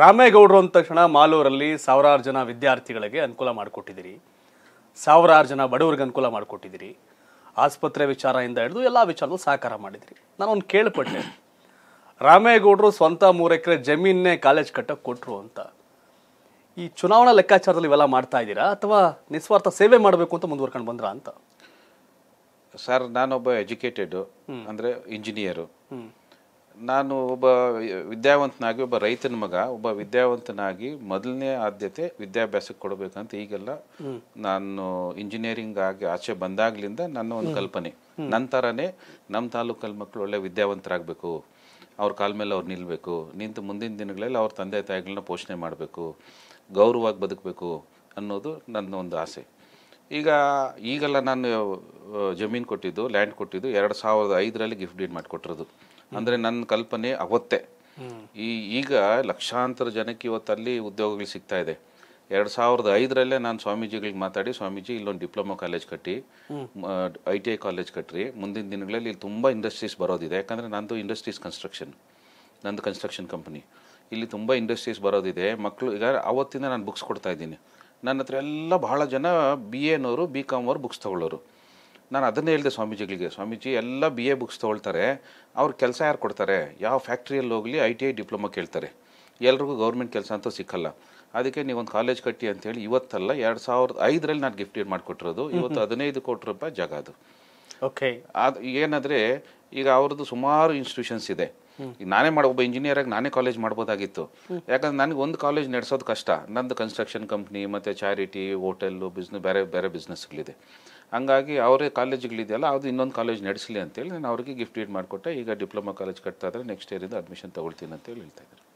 ರಾಮೇಗೌಡರು ಅಂದ ತಕ್ಷಣ ಮಾಲೂರಲ್ಲಿ ಸಾವಿರಾರು ಜನ ವಿದ್ಯಾರ್ಥಿಗಳಿಗೆ ಅನುಕೂಲ ಮಾಡಿಕೊಟ್ಟಿದ್ದೀರಿ ಸಾವಿರಾರು ಜನ ಬಡವರಿಗೆ ಅನುಕೂಲ ಮಾಡಿಕೊಟ್ಟಿದ್ದೀರಿ ಆಸ್ಪತ್ರೆ ವಿಚಾರದಿಂದ ಹಿಡಿದು ಎಲ್ಲ ವಿಚಾರದಲ್ಲೂ ಸಹಕಾರ ಮಾಡಿದಿರಿ ನಾನು ಒಂದು ಕೇಳ್ಪಟ್ಟೆ ರಾಮೇಗೌಡರು ಸ್ವಂತ ಮೂರು ಎಕರೆ ಜಮೀನೇ ಕಾಲೇಜ್ ಕಟ್ಟಕ್ಕೆ ಕೊಟ್ಟರು ಅಂತ ಈ ಚುನಾವಣಾ ಲೆಕ್ಕಾಚಾರದಲ್ಲಿ ಇವೆಲ್ಲ ಮಾಡ್ತಾ ಇದ್ದೀರಾ ಅಥವಾ ನಿಸ್ವಾರ್ಥ ಸೇವೆ ಮಾಡಬೇಕು ಅಂತ ಮುಂದುವರ್ಕೊಂಡು ಬಂದ್ರಾ ಅಂತ ಸರ್ ನಾನೊಬ್ಬ ಎಜುಕೇಟೆಡು ಅಂದರೆ ಇಂಜಿನಿಯರು ನಾನು ಒಬ್ಬ ವಿದ್ಯಾವಂತನಾಗಿ ಒಬ್ಬ ರೈತನ ಮಗ ಒಬ್ಬ ವಿದ್ಯಾವಂತನಾಗಿ ಮೊದಲನೇ ಆದ್ಯತೆ ವಿದ್ಯಾಭ್ಯಾಸಕ್ಕೆ ಕೊಡಬೇಕಂತ ಈಗೆಲ್ಲ ನಾನು ಇಂಜಿನಿಯರಿಂಗ್ ಆಗಿ ಆಚೆ ಬಂದಾಗ್ಲಿಂದ ನನ್ನ ಒಂದು ಕಲ್ಪನೆ ನಂತರನೇ ನಮ್ಮ ತಾಲೂಕಲ್ಲಿ ಮಕ್ಕಳು ಒಳ್ಳೆ ವಿದ್ಯಾವಂತರಾಗಬೇಕು ಅವ್ರ ಕಾಲ ಮೇಲೆ ಅವ್ರು ನಿಲ್ಲಬೇಕು ನಿಂತು ಮುಂದಿನ ದಿನಗಳಲ್ಲಿ ಅವ್ರ ತಂದೆ ತಾಯಿಗಳನ್ನ ಪೋಷಣೆ ಮಾಡಬೇಕು ಗೌರವವಾಗಿ ಬದುಕಬೇಕು ಅನ್ನೋದು ನನ್ನ ಒಂದು ಆಸೆ ಈಗ ಈಗೆಲ್ಲ ನಾನು ಜಮೀನು ಕೊಟ್ಟಿದ್ದು ಲ್ಯಾಂಡ್ ಕೊಟ್ಟಿದ್ದು ಎರಡು ಸಾವಿರದ ಐದರಲ್ಲಿ ಗಿಫ್ಟ್ ಡೀಡ್ ಮಾಡಿಕೊಟ್ಟಿರೋದು ಅಂದ್ರೆ ನನ್ನ ಕಲ್ಪನೆ ಅವತ್ತೇ ಈ ಈಗ ಲಕ್ಷಾಂತರ ಜನಕ್ಕೆ ಇವತ್ತಲ್ಲಿ ಉದ್ಯೋಗಗಳು ಸಿಗ್ತಾ ಇದೆ ಎರಡ್ ಸಾವಿರದ ಐದರಲ್ಲೇ ನಾನು ಸ್ವಾಮೀಜಿಗಳಿಗೆ ಮಾತಾಡಿ ಸ್ವಾಮೀಜಿ ಇಲ್ಲೊಂದು ಡಿಪ್ಲೊಮಾ ಕಾಲೇಜ್ ಕಟ್ಟಿ ಐ ಟಿ ಐ ಕಾಲೇಜ್ ಕಟ್ಟ್ರಿ ಮುಂದಿನ ದಿನಗಳಲ್ಲಿ ಇಲ್ಲಿ ತುಂಬ ಇಂಡಸ್ಟ್ರೀಸ್ ಬರೋದಿದೆ ಯಾಕಂದ್ರೆ ನಂದು ಇಂಡಸ್ಟ್ರೀಸ್ ಕನ್ಸ್ಟ್ರಕ್ಷನ್ ನಂದು ಕನ್ಸ್ಟ್ರಕ್ಷನ್ ಕಂಪನಿ ಇಲ್ಲಿ ತುಂಬ ಇಂಡಸ್ಟ್ರೀಸ್ ಬರೋದಿದೆ ಮಕ್ಕಳು ಈಗ ಅವತ್ತಿಂದ ನಾನು ಬುಕ್ಸ್ ಕೊಡ್ತಾ ಇದ್ದೀನಿ ನನ್ನ ಹತ್ರ ಎಲ್ಲ ಬಹಳ ಜನ ಬಿ ಎನವರು ಬಿ ಕಾಮ್ ಅವರು ಬುಕ್ಸ್ ತಗೊಳ್ಳೋರು ನಾನು ಅದನ್ನೇ ಹೇಳಿದೆ ಸ್ವಾಮೀಜಿಗಳಿಗೆ ಸ್ವಾಮೀಜಿ ಎಲ್ಲ ಬಿ ಎ ಬುಕ್ಸ್ ತೊಗೊಳ್ತಾರೆ ಅವ್ರ ಕೆಲಸ ಯಾರು ಕೊಡ್ತಾರೆ ಯಾವ ಫ್ಯಾಕ್ಟ್ರಿಯಲ್ಲಿ ಹೋಗಲಿ ಐ ಟಿ ಐ ಡಿಪ್ಲೊಮಾ ಕೇಳ್ತಾರೆ ಎಲ್ರಿಗೂ ಗೌರ್ಮೆಂಟ್ ಕೆಲಸ ಅಂತೂ ಸಿಕ್ಕಲ್ಲ ಅದಕ್ಕೆ ನೀವೊಂದು ಕಾಲೇಜ್ ಕಟ್ಟಿ ಅಂತೇಳಿ ಇವತ್ತಲ್ಲ ಎರಡು ಸಾವಿರದ ಐದರಲ್ಲಿ ನಾನು ಗಿಫ್ಟ್ ಮಾಡಿಕೊಟ್ಟಿರೋದು ಇವತ್ತು ಹದಿನೈದು ಕೋಟಿ ರೂಪಾಯಿ ಜಾಗ ಅದು ಓಕೆ ಅದು ಏನಾದರೆ ಈಗ ಅವ್ರದ್ದು ಸುಮಾರು ಇನ್ಸ್ಟಿಟ್ಯೂಷನ್ಸ್ ಇದೆ ಈಗ ನಾನೇ ಮಾಡೋ ಒಬ್ಬ ಇಂಜಿನಿಯರ್ ಆಗಿ ನಾನೇ ಕಾಲೇಜ್ ಮಾಡ್ಬೋದಾಗಿತ್ತು ಯಾಕಂದ್ರೆ ನನಗೆ ಒಂದು ಕಾಲೇಜ್ ನಡೆಸೋದು ಕಷ್ಟ ನಂದು ಕನ್ಸ್ಟ್ರಕ್ಷನ್ ಕಂಪ್ನಿ ಮತ್ತು ಚಾರಿಟಿ ಹೋಟೆಲ್ಲು ಬಿಸ್ನೆಸ್ ಬೇರೆ ಬೇರೆ ಬಿಸ್ನೆಸ್ಗಳಿದೆ ಹಂಗಾಗಿ ಅವರೇ ಕಾಲೇಜ್ಗಳಿದೆಯಲ್ಲ ಅದು ಇನ್ನೊಂದು ಕಾಲೇಜ್ ನಡೆಸಲಿ ಅಂತೇಳಿ ನಾನು ಅವರಿಗೆ ಗಿಫ್ಟ್ ಡೀಡ್ ಮಾಡಿಕೊಟ್ಟೆ ಈಗ ಡಿಪ್ಲೊಮಾ ಕಾಲೇಜ್ ಕಟ್ತಾ ಇದ್ದಾರೆ ನೆಕ್ಸ್ಟ್ ಇಯರಿಂದ ಅಡ್ಮಿಷನ್ ತೊಗೊಳ್ತೀನಿ ಅಂತೇಳಿ ಹೇಳ್ತಾ ಇದ್ದಾರೆ